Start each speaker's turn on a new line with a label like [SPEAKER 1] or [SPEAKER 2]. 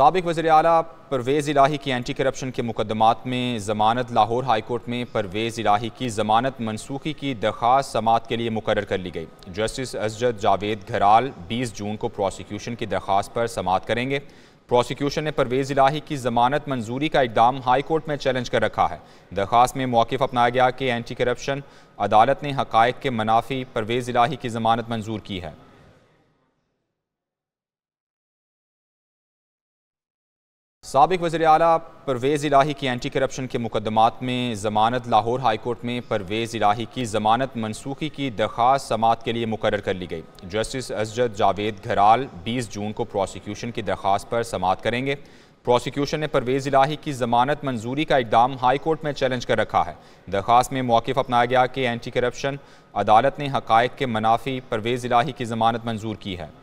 [SPEAKER 1] सबक वजर अली परवेज़ इलाही की anti corruption के मुकदमात में ज़मानत लाहौर हाई कोर्ट में परवेज़ इलाही की ज़मानत मनसूखी की दरख्वास समात के लिए मुकर कर ली गई जस्टिस असजद जावेद घराल 20 जून को प्रोसिक्यूशन की दरख्वास पर समात करेंगे प्रोसिक्यूशन ने परवेज़ इलाही की ज़मानत मंजूरी का इकदाम हाई कोर्ट में चैलेंज कर रखा है दरख्वास में मौक़ अपनाया गया कि एंटी करप्शन अदालत ने हक़ के मनाफी परवेज़ इलाही की ज़मानत मंजूर की है सबक वजी अला परवेज़ इलाही की एंटी करप्शन के मुकदमात में ज़मानत लाहौर हाई कोर्ट में परवेज़ इलाही की ज़मानत मनसूखी की दरख्वास्त समात के लिए मुकर कर ली गई जस्टिस असजद जावेद घराल बीस जून को प्रोसिक्यूशन की दरख्वास्त पर समात करेंगे प्रोसिक्यूशन ने परवेज़ इलाही की ज़मानत मंजूरी का इकदाम हाई कोर्ट में चैलेंज कर रखा है दरख्वास्त में मौक़ अपनाया गया कि एंटी करप्शन अदालत ने हक़ के मनाफी परवेज़ इलाही की ज़मानत मंजूर की है